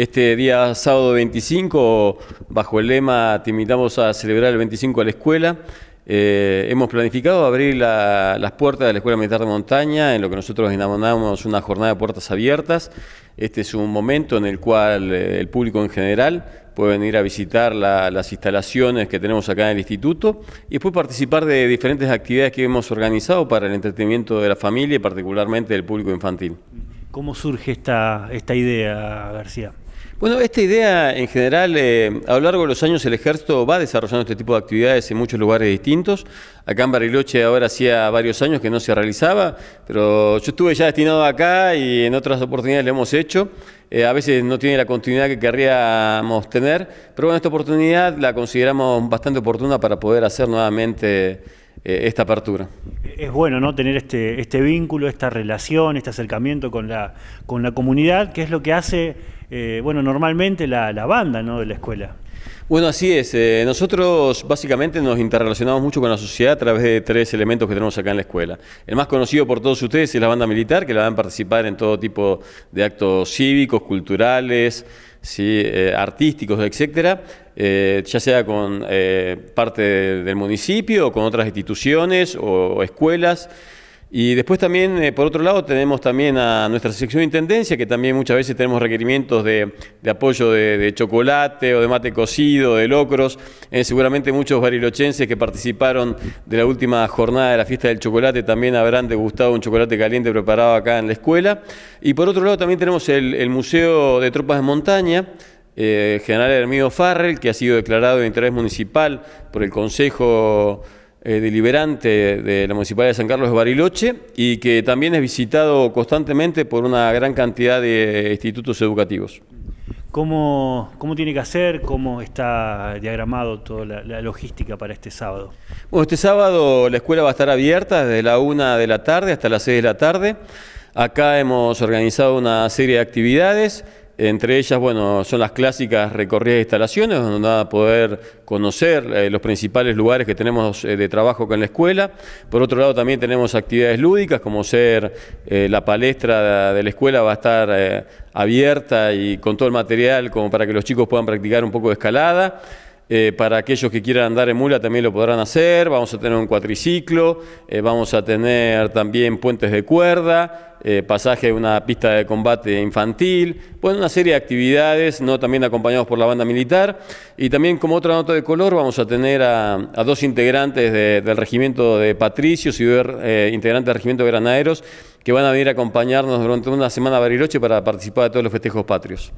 Este día sábado 25, bajo el lema Te invitamos a celebrar el 25 a la escuela, eh, hemos planificado abrir las puertas de la Escuela Militar de Montaña, en lo que nosotros denominamos una jornada de puertas abiertas. Este es un momento en el cual eh, el público en general puede venir a visitar las instalaciones que tenemos acá en el instituto y después participar de diferentes actividades que hemos organizado para el entretenimiento de la familia y particularmente del público infantil. ¿Cómo surge esta, esta idea, García? Bueno, esta idea en general, eh, a lo largo de los años el ejército va desarrollando este tipo de actividades en muchos lugares distintos. Acá en Bariloche ahora hacía varios años que no se realizaba, pero yo estuve ya destinado acá y en otras oportunidades lo hemos hecho. Eh, a veces no tiene la continuidad que querríamos tener, pero bueno, esta oportunidad la consideramos bastante oportuna para poder hacer nuevamente eh, esta apertura. Es bueno, ¿no? Tener este, este vínculo, esta relación, este acercamiento con la, con la comunidad, que es lo que hace, eh, bueno, normalmente la, banda, ¿no? De la escuela. Bueno, así es. Eh, nosotros básicamente nos interrelacionamos mucho con la sociedad a través de tres elementos que tenemos acá en la escuela. El más conocido por todos ustedes es la banda militar, que la van a participar en todo tipo de actos cívicos, culturales, ¿sí? Eh, artísticos, etcétera, eh, ya sea con eh, parte del municipio o con otras instituciones o escuelas. Y después también, eh, por otro lado, tenemos también a nuestra sección de intendencia, que también muchas veces tenemos requerimientos de, apoyo de, chocolate o de mate cocido, de locros. Eh, seguramente muchos barilochenses que participaron de la última jornada de la fiesta del chocolate también habrán degustado un chocolate caliente preparado acá en la escuela. Y por otro lado, también tenemos el, Museo de Tropas de Montaña. Eh, General Hermido Farrell, que ha sido declarado de interés municipal por el Consejo eh, deliberante de la Municipalidad de San Carlos de Bariloche y que también es visitado constantemente por una gran cantidad de institutos educativos. ¿Cómo, tiene que hacer? ¿Cómo está diagramado toda la, logística para este sábado? Bueno, este sábado la escuela va a estar abierta desde la 1 de la tarde hasta las 6 de la tarde. Acá hemos organizado una serie de actividades entre ellas, bueno, son las clásicas recorridas de instalaciones, donde van a poder conocer eh, los principales lugares que tenemos eh, de trabajo con la escuela. Por otro lado, también tenemos actividades lúdicas, como ser eh, la palestra de la escuela va a estar abierta y con todo el material como para que los chicos puedan practicar un poco de escalada. para aquellos que quieran andar en mula también lo podrán hacer. Vamos a tener un cuatriciclo, vamos a tener también puentes de cuerda, eh, pasaje de una pista de combate infantil, bueno, una serie de actividades, ¿no? también acompañados por la banda militar. Y también como otra nota de color vamos a tener a, dos integrantes del regimiento de Patricios y eh, integrantes del regimiento de Granaderos que van a venir a acompañarnos durante una semana a Bariloche para participar de todos los festejos patrios.